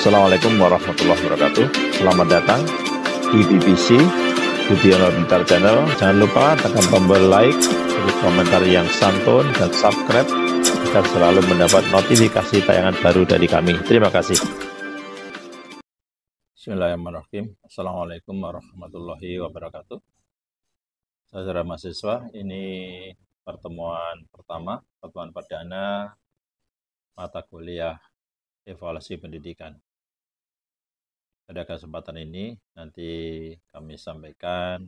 Assalamualaikum warahmatullahi wabarakatuh. Selamat datang di BBC Budiono Pintar Channel. Jangan lupa tekan tombol like, Klik komentar yang santun dan subscribe agar selalu mendapat notifikasi tayangan baru dari kami. Terima kasih. Bismillahirrahmanirrahim. Assalamualaikum warahmatullahi wabarakatuh. Saudara mahasiswa, ini pertemuan pertama, pertemuan perdana mata kuliah evaluasi pendidikan. Pada kesempatan ini nanti kami sampaikan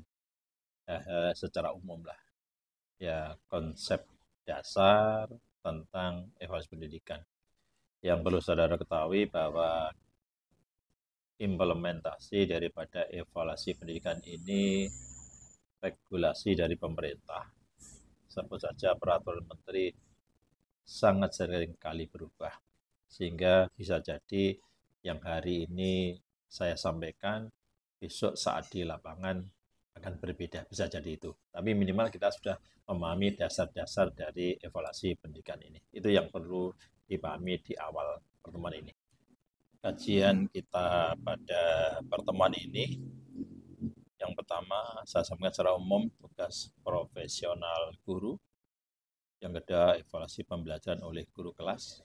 eh, eh, secara umum lah ya konsep dasar tentang evaluasi pendidikan. Yang perlu saudara ketahui bahwa implementasi daripada evaluasi pendidikan ini regulasi dari pemerintah. Sebut saja peraturan menteri sangat sering kali berubah sehingga bisa jadi yang hari ini saya sampaikan besok saat di lapangan akan berbeda bisa jadi itu tapi minimal kita sudah memahami dasar-dasar dari evaluasi pendidikan ini itu yang perlu dipahami di awal pertemuan ini kajian hmm. kita pada pertemuan ini yang pertama saya sampaikan secara umum tugas profesional guru yang kedua evaluasi pembelajaran oleh guru kelas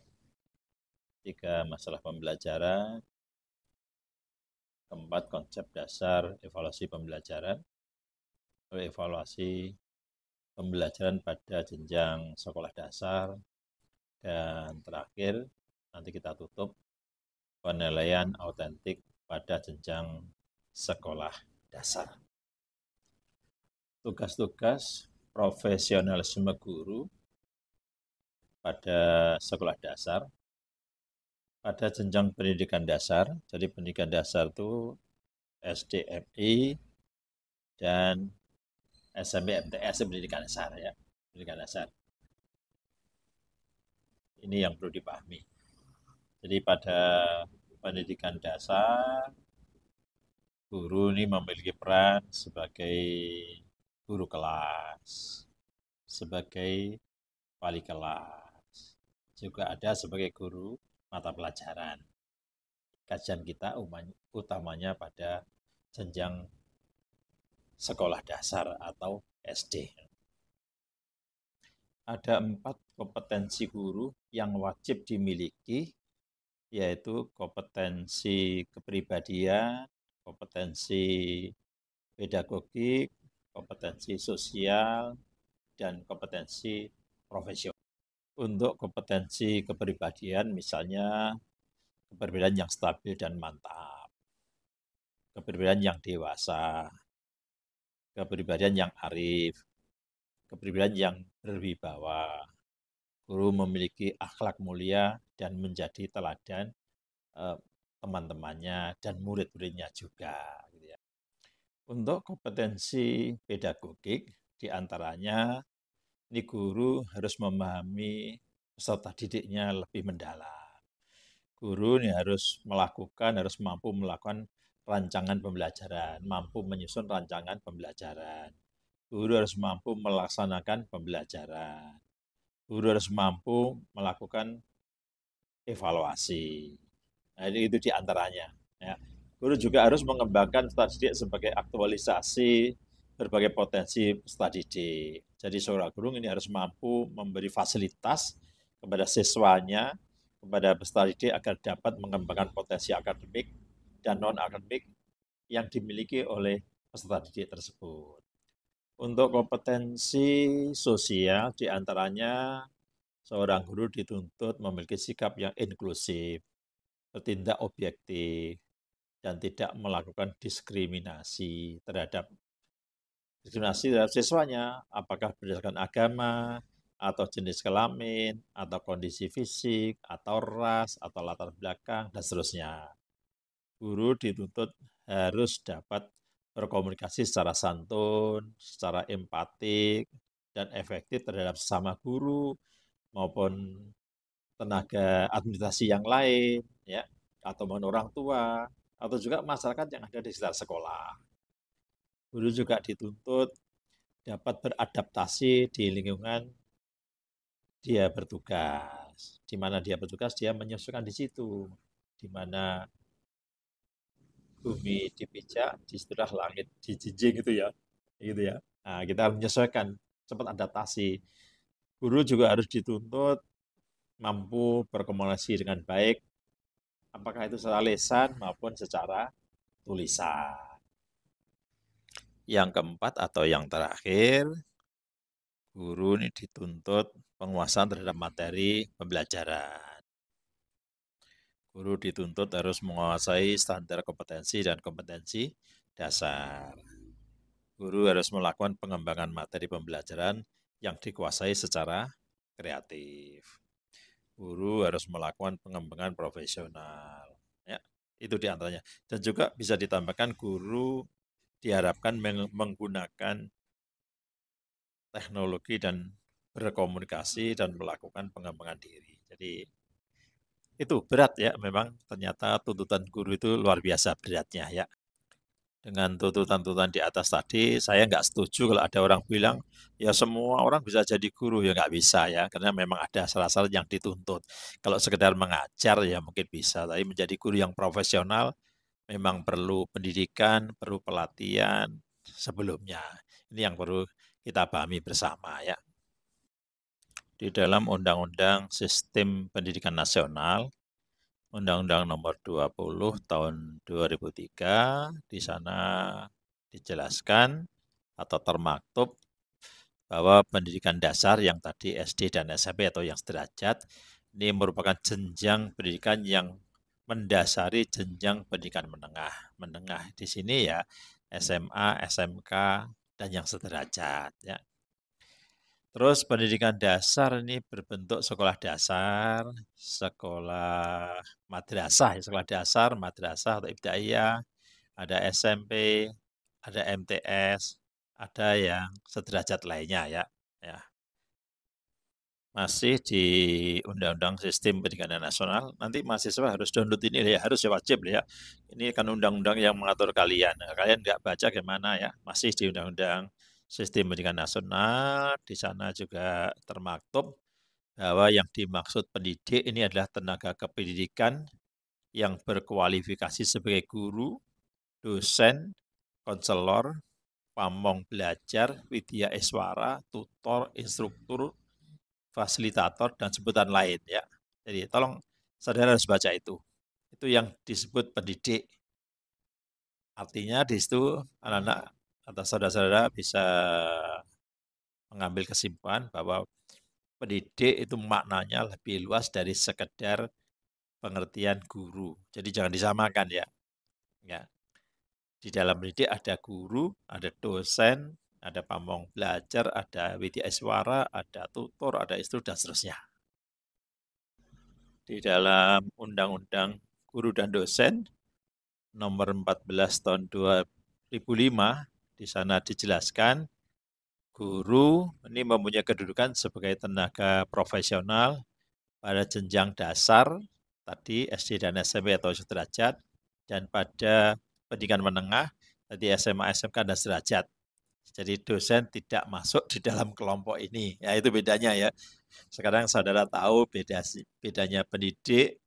tiga masalah pembelajaran, keempat konsep dasar evaluasi pembelajaran, lalu evaluasi pembelajaran pada jenjang sekolah dasar, dan terakhir nanti kita tutup penilaian autentik pada jenjang sekolah dasar. Tugas-tugas profesionalisme guru pada sekolah dasar pada jenjang pendidikan dasar. Jadi pendidikan dasar itu SDMI dan smp MTS pendidikan dasar ya, pendidikan dasar. Ini yang perlu dipahami. Jadi pada pendidikan dasar guru ini memiliki peran sebagai guru kelas, sebagai wali kelas, juga ada sebagai guru mata pelajaran. Kajian kita utamanya pada jenjang sekolah dasar atau SD. Ada empat kompetensi guru yang wajib dimiliki, yaitu kompetensi kepribadian, kompetensi pedagogik, kompetensi sosial, dan kompetensi profesional untuk kompetensi kepribadian misalnya kepribadian yang stabil dan mantap, kepribadian yang dewasa, kepribadian yang arif, kepribadian yang berwibawa. Guru memiliki akhlak mulia dan menjadi teladan eh, teman-temannya dan murid-muridnya juga. Gitu ya. Untuk kompetensi pedagogik, diantaranya ini guru harus memahami peserta didiknya lebih mendalam. Guru ini harus melakukan, harus mampu melakukan rancangan pembelajaran, mampu menyusun rancangan pembelajaran. Guru harus mampu melaksanakan pembelajaran. Guru harus mampu melakukan evaluasi. Nah, itu diantaranya. Ya. Guru juga harus mengembangkan studi sebagai aktualisasi berbagai potensi peserta didik. Jadi seorang guru ini harus mampu memberi fasilitas kepada siswanya, kepada peserta didik agar dapat mengembangkan potensi akademik dan non-akademik yang dimiliki oleh peserta didik tersebut. Untuk kompetensi sosial, diantaranya seorang guru dituntut memiliki sikap yang inklusif, bertindak objektif, dan tidak melakukan diskriminasi terhadap diskriminasi terhadap siswanya, apakah berdasarkan agama, atau jenis kelamin, atau kondisi fisik, atau ras, atau latar belakang, dan seterusnya. Guru dituntut harus dapat berkomunikasi secara santun, secara empatik, dan efektif terhadap sesama guru maupun tenaga administrasi yang lain, ya, atau orang tua, atau juga masyarakat yang ada di sekitar sekolah guru juga dituntut dapat beradaptasi di lingkungan dia bertugas. Di mana dia bertugas, dia menyesuaikan di situ. Di mana bumi dipijak, di situlah langit dijijik gitu ya. Gitu ya. Nah, kita menyesuaikan, cepat adaptasi. Guru juga harus dituntut mampu berkomunikasi dengan baik, apakah itu secara lesan maupun secara tulisan yang keempat atau yang terakhir, guru ini dituntut penguasaan terhadap materi pembelajaran. Guru dituntut harus menguasai standar kompetensi dan kompetensi dasar. Guru harus melakukan pengembangan materi pembelajaran yang dikuasai secara kreatif. Guru harus melakukan pengembangan profesional. Ya, itu diantaranya. Dan juga bisa ditambahkan guru diharapkan menggunakan teknologi dan berkomunikasi dan melakukan pengembangan diri. Jadi itu berat ya memang ternyata tuntutan guru itu luar biasa beratnya ya. Dengan tuntutan-tuntutan di atas tadi, saya nggak setuju kalau ada orang bilang, ya semua orang bisa jadi guru, ya nggak bisa ya, karena memang ada salah satu yang dituntut. Kalau sekedar mengajar ya mungkin bisa, tapi menjadi guru yang profesional memang perlu pendidikan, perlu pelatihan sebelumnya. Ini yang perlu kita pahami bersama ya. Di dalam Undang-Undang Sistem Pendidikan Nasional, Undang-Undang Nomor 20 Tahun 2003, di sana dijelaskan atau termaktub bahwa pendidikan dasar yang tadi SD dan SMP atau yang sederajat ini merupakan jenjang pendidikan yang mendasari jenjang pendidikan menengah. Menengah di sini ya SMA, SMK dan yang sederajat ya. Terus pendidikan dasar ini berbentuk sekolah dasar, sekolah madrasah, ya, sekolah dasar, madrasah atau ibtidaiyah, ada SMP, ada MTS, ada yang sederajat lainnya ya. Ya, masih di Undang-Undang Sistem Pendidikan Nasional. Nanti mahasiswa harus download ini ya, harus ya wajib ya. Ini kan undang-undang yang mengatur kalian. Nah, kalian nggak baca gimana ya? Masih di Undang-Undang Sistem Pendidikan Nasional. Di sana juga termaktub bahwa yang dimaksud pendidik ini adalah tenaga kependidikan yang berkualifikasi sebagai guru, dosen, konselor, pamong belajar, widya eswara, tutor, instruktur, fasilitator dan sebutan lain ya. Jadi tolong saudara harus baca itu. Itu yang disebut pendidik. Artinya di situ anak-anak atau saudara-saudara bisa mengambil kesimpulan bahwa pendidik itu maknanya lebih luas dari sekedar pengertian guru. Jadi jangan disamakan ya. Ya. Di dalam pendidik ada guru, ada dosen, ada pamong belajar, ada widya suara, ada tutor, ada istri, dan seterusnya. Di dalam Undang-Undang Guru dan Dosen nomor 14 tahun 2005, di sana dijelaskan guru ini mempunyai kedudukan sebagai tenaga profesional pada jenjang dasar tadi SD dan SMP atau sederajat dan pada pendidikan menengah tadi SMA, SMK dan sederajat. Jadi dosen tidak masuk di dalam kelompok ini. Ya itu bedanya ya. Sekarang saudara tahu beda bedanya pendidik,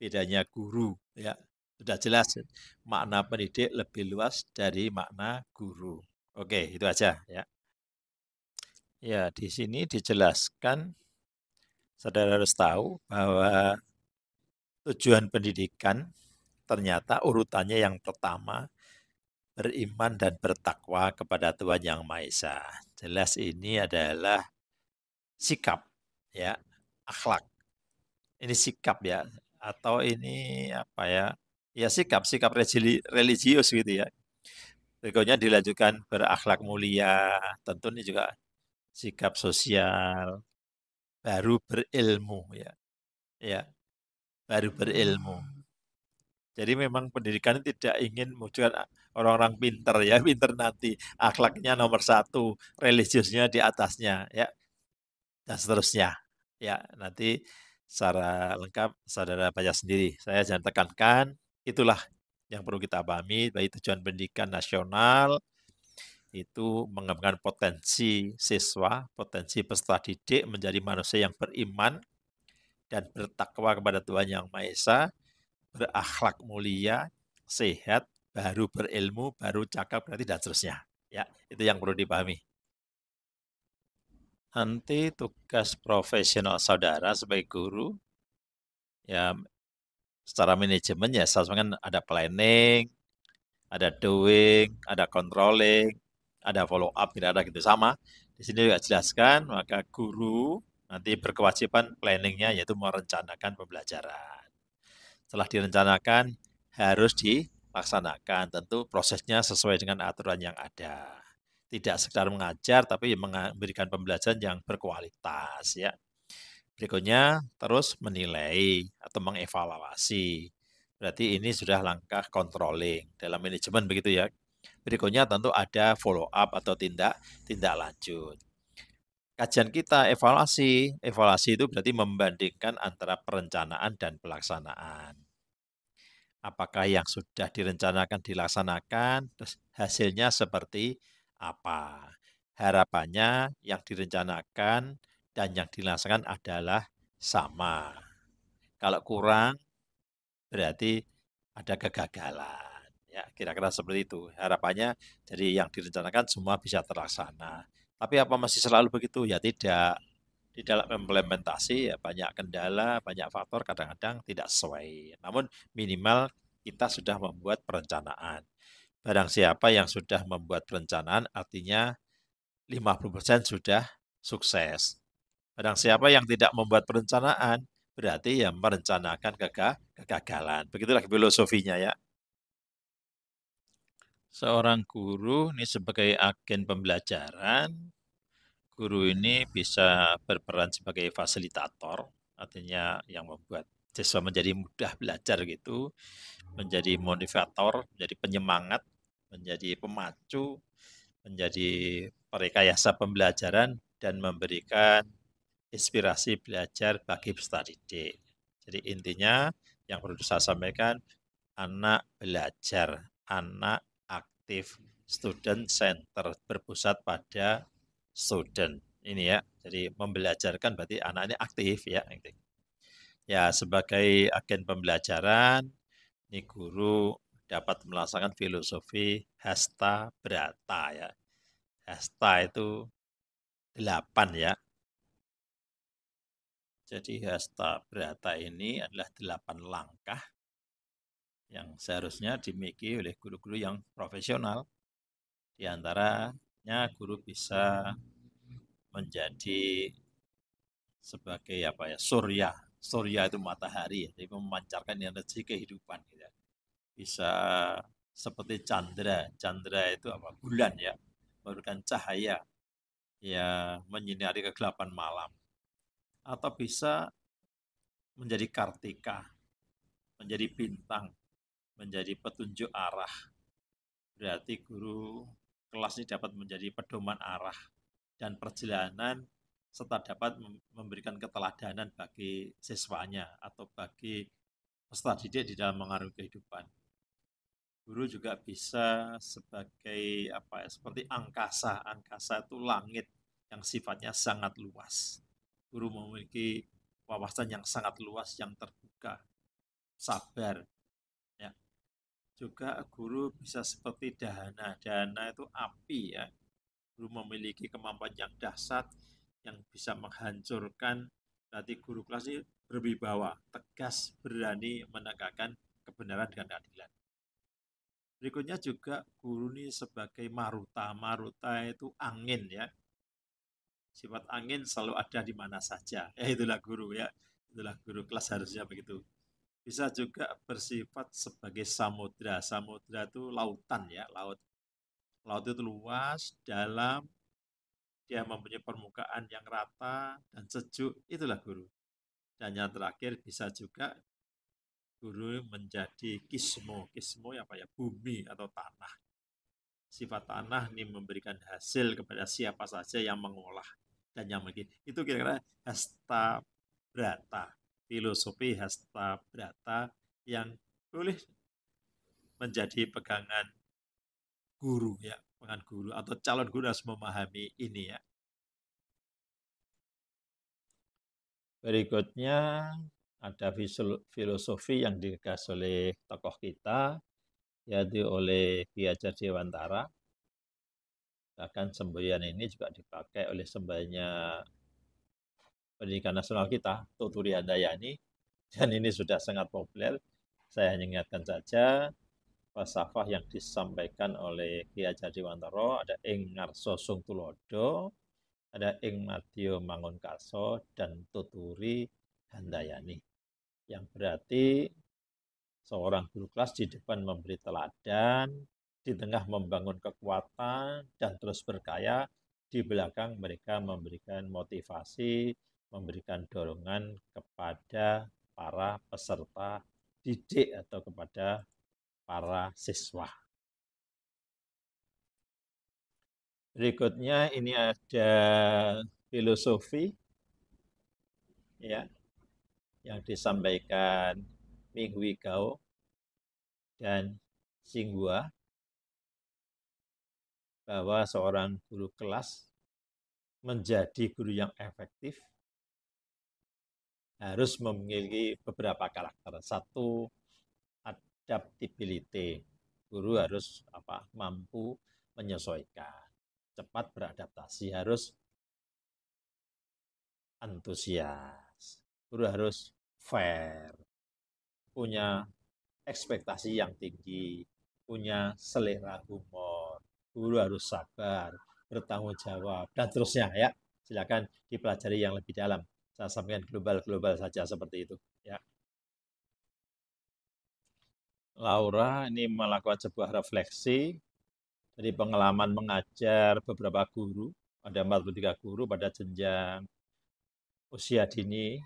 bedanya guru ya. Sudah jelas ya. makna pendidik lebih luas dari makna guru. Oke, itu aja ya. Ya, di sini dijelaskan saudara harus tahu bahwa tujuan pendidikan ternyata urutannya yang pertama beriman dan bertakwa kepada Tuhan Yang Maha Esa. Jelas ini adalah sikap ya, akhlak. Ini sikap ya atau ini apa ya? Ya sikap, sikap religius gitu ya. Berikutnya dilanjutkan berakhlak mulia, tentu ini juga sikap sosial, baru berilmu ya. Ya. Baru berilmu. Jadi memang pendidikan tidak ingin munculkan orang-orang pinter ya, pinter nanti akhlaknya nomor satu, religiusnya di atasnya ya, dan seterusnya ya nanti secara lengkap saudara baca sendiri. Saya jangan tekankan, itulah yang perlu kita pahami baik tujuan pendidikan nasional itu mengembangkan potensi siswa, potensi peserta didik menjadi manusia yang beriman dan bertakwa kepada Tuhan Yang Maha Esa, berakhlak mulia, sehat, baru berilmu, baru cakap, berarti dan seterusnya. Ya, itu yang perlu dipahami. Nanti tugas profesional saudara sebagai guru, ya secara manajemen ya, seharusnya kan ada planning, ada doing, ada controlling, ada follow up, tidak ada gitu sama. Di sini juga jelaskan, maka guru nanti berkewajiban planningnya yaitu merencanakan pembelajaran. Setelah direncanakan harus di laksanakan. Tentu prosesnya sesuai dengan aturan yang ada. Tidak sekedar mengajar, tapi memberikan pembelajaran yang berkualitas. Ya. Berikutnya, terus menilai atau mengevaluasi. Berarti ini sudah langkah controlling dalam manajemen begitu ya. Berikutnya tentu ada follow up atau tindak tindak lanjut kajian kita evaluasi. Evaluasi itu berarti membandingkan antara perencanaan dan pelaksanaan apakah yang sudah direncanakan dilaksanakan, terus hasilnya seperti apa. Harapannya yang direncanakan dan yang dilaksanakan adalah sama. Kalau kurang berarti ada kegagalan. Ya, kira-kira seperti itu. Harapannya jadi yang direncanakan semua bisa terlaksana. Tapi apa masih selalu begitu? Ya tidak di dalam implementasi ya banyak kendala, banyak faktor kadang-kadang tidak sesuai. Namun minimal kita sudah membuat perencanaan. Barang siapa yang sudah membuat perencanaan artinya 50% sudah sukses. Barang siapa yang tidak membuat perencanaan berarti ya merencanakan kegagalan. Begitulah filosofinya ya. Seorang guru ini sebagai agen pembelajaran Guru ini bisa berperan sebagai fasilitator, artinya yang membuat siswa menjadi mudah belajar gitu, menjadi motivator, menjadi penyemangat, menjadi pemacu, menjadi perekayasa pembelajaran dan memberikan inspirasi belajar bagi peserta didik. Jadi intinya yang perlu saya sampaikan, anak belajar, anak aktif, student center berpusat pada student ini ya. Jadi membelajarkan berarti anak ini aktif ya. Gitu. Ya sebagai agen pembelajaran, ini guru dapat melaksanakan filosofi hasta berata ya. Hasta itu delapan ya. Jadi hasta berata ini adalah delapan langkah yang seharusnya dimiliki oleh guru-guru yang profesional. Di antara Nya guru bisa menjadi sebagai apa ya surya surya itu matahari ya jadi memancarkan energi kehidupan ya. bisa seperti candra candra itu apa bulan ya memberikan cahaya ya menyinari kegelapan malam atau bisa menjadi kartika menjadi bintang menjadi petunjuk arah berarti guru kelas ini dapat menjadi pedoman arah dan perjalanan serta dapat memberikan keteladanan bagi siswanya atau bagi peserta didik di dalam mengarungi kehidupan. Guru juga bisa sebagai apa ya, seperti angkasa. Angkasa itu langit yang sifatnya sangat luas. Guru memiliki wawasan yang sangat luas yang terbuka, sabar, juga guru bisa seperti dahana. Dahana itu api ya. Guru memiliki kemampuan yang dahsyat yang bisa menghancurkan berarti guru kelas ini berwibawa, tegas, berani menegakkan kebenaran dan keadilan. Berikutnya juga guru ini sebagai maruta. Maruta itu angin ya. Sifat angin selalu ada di mana saja. Ya itulah guru ya. Itulah guru kelas harusnya begitu bisa juga bersifat sebagai samudra. Samudra itu lautan ya, laut. Laut itu luas, dalam, dia mempunyai permukaan yang rata dan sejuk, itulah guru. Dan yang terakhir bisa juga guru menjadi kismo. Kismo apa ya? Bumi atau tanah. Sifat tanah ini memberikan hasil kepada siapa saja yang mengolah dan yang mungkin. Itu kira-kira hasta brata filosofi hasta brata yang boleh menjadi pegangan guru ya, pegangan guru atau calon guru harus memahami ini ya. Berikutnya ada filosofi yang digagas oleh tokoh kita yaitu oleh Ki Hajar Dewantara. Bahkan semboyan ini juga dipakai oleh semboyannya pendidikan nasional kita, Tuturi Handayani, dan ini sudah sangat populer. Saya hanya ingatkan saja falsafah yang disampaikan oleh Jadi Wantoro, ada Ing Ngarso Sung Tulodo, ada Ing Matio Kaso, dan Tuturi Handayani. Yang berarti seorang guru kelas di depan memberi teladan, di tengah membangun kekuatan dan terus berkaya, di belakang mereka memberikan motivasi, memberikan dorongan kepada para peserta didik atau kepada para siswa. Berikutnya ini ada filosofi ya yang disampaikan Minghui Gao dan Singhua bahwa seorang guru kelas menjadi guru yang efektif harus memiliki beberapa karakter. Satu adaptability. Guru harus apa mampu menyesuaikan, cepat beradaptasi, harus antusias. Guru harus fair, punya ekspektasi yang tinggi, punya selera humor. Guru harus sabar, bertanggung jawab dan terusnya ya. Silakan dipelajari yang lebih dalam. Saya sampaikan global-global saja seperti itu. Ya. Laura ini melakukan sebuah refleksi dari pengalaman mengajar beberapa guru, ada 43 guru pada jenjang usia dini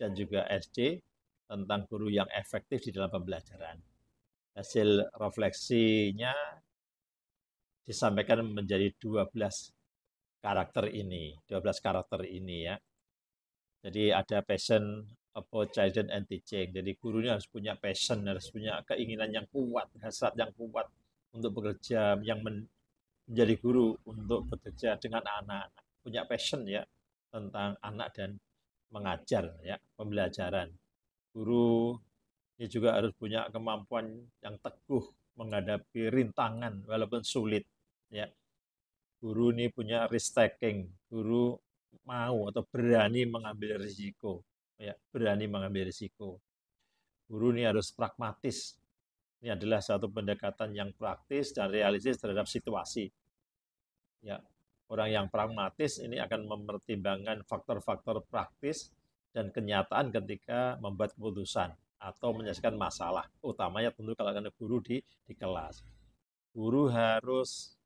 dan juga SD tentang guru yang efektif di dalam pembelajaran. Hasil refleksinya disampaikan menjadi 12 karakter ini, 12 karakter ini ya. Jadi ada passion about children and teaching. Jadi gurunya harus punya passion, harus punya keinginan yang kuat, hasrat yang kuat untuk bekerja, yang men menjadi guru untuk bekerja dengan anak-anak. Punya passion ya tentang anak dan mengajar ya, pembelajaran. Guru ini juga harus punya kemampuan yang teguh menghadapi rintangan walaupun sulit ya. Guru ini punya risk taking, guru mau atau berani mengambil risiko ya berani mengambil risiko guru ini harus pragmatis ini adalah satu pendekatan yang praktis dan realistis terhadap situasi ya orang yang pragmatis ini akan mempertimbangkan faktor-faktor praktis dan kenyataan ketika membuat keputusan atau menyelesaikan masalah utamanya tentu kalau ada guru di di kelas guru harus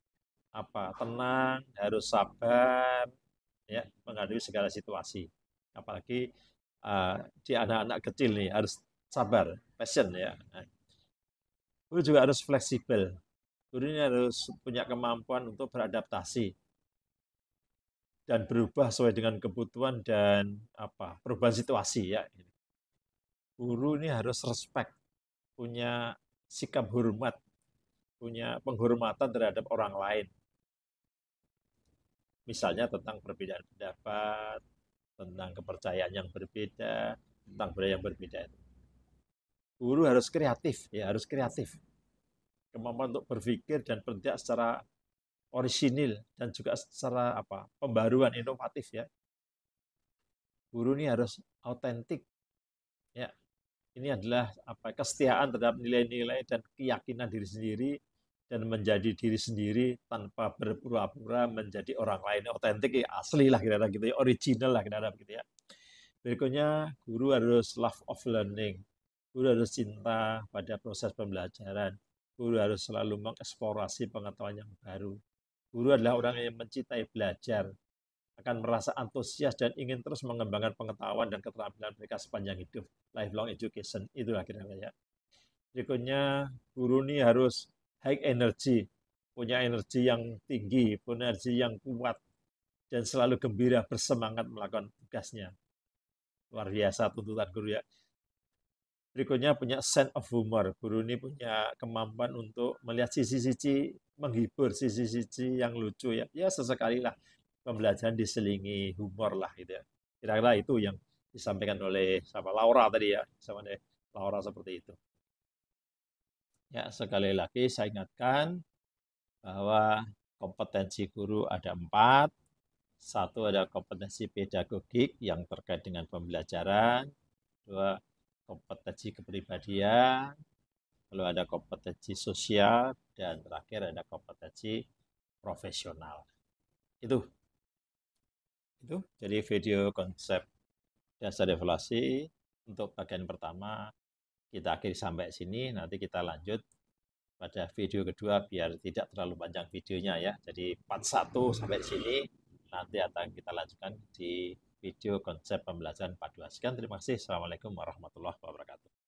apa tenang harus sabar ya menghadapi segala situasi. Apalagi uh, di anak-anak kecil nih harus sabar, passion ya. Nah, guru juga harus fleksibel. Guru ini harus punya kemampuan untuk beradaptasi dan berubah sesuai dengan kebutuhan dan apa perubahan situasi ya. Guru ini harus respect, punya sikap hormat, punya penghormatan terhadap orang lain misalnya tentang perbedaan pendapat, tentang kepercayaan yang berbeda, tentang budaya yang berbeda Guru harus kreatif, ya harus kreatif. Kemampuan untuk berpikir dan bertindak secara orisinil dan juga secara apa pembaruan inovatif ya. Guru ini harus autentik. Ya. Ini adalah apa kesetiaan terhadap nilai-nilai dan keyakinan diri sendiri dan menjadi diri sendiri tanpa berpura-pura menjadi orang lain otentik ya asli lah kira-kira gitu ya original lah kira-kira gitu ya berikutnya guru harus love of learning guru harus cinta pada proses pembelajaran guru harus selalu mengeksplorasi pengetahuan yang baru guru adalah orang yang mencintai belajar akan merasa antusias dan ingin terus mengembangkan pengetahuan dan keterampilan mereka sepanjang hidup lifelong education itulah kira-kira ya berikutnya guru ini harus high energy, punya energi yang tinggi, punya energi yang kuat, dan selalu gembira bersemangat melakukan tugasnya. Luar biasa tuntutan guru ya. Berikutnya punya sense of humor. Guru ini punya kemampuan untuk melihat sisi-sisi menghibur, sisi-sisi yang lucu ya. Ya sesekali lah pembelajaran diselingi humor lah gitu ya. Kira-kira itu yang disampaikan oleh sama Laura tadi ya, sama Laura seperti itu. Ya, sekali lagi saya ingatkan bahwa kompetensi guru ada empat. Satu ada kompetensi pedagogik yang terkait dengan pembelajaran. Dua, kompetensi kepribadian. Lalu ada kompetensi sosial. Dan terakhir ada kompetensi profesional. Itu. Itu. Jadi video konsep dasar evaluasi untuk bagian pertama kita akhiri sampai sini, nanti kita lanjut pada video kedua biar tidak terlalu panjang videonya ya. Jadi part 1 sampai sini, nanti akan kita lanjutkan di video konsep pembelajaran part 2. Sekian, terima kasih. Assalamualaikum warahmatullahi wabarakatuh.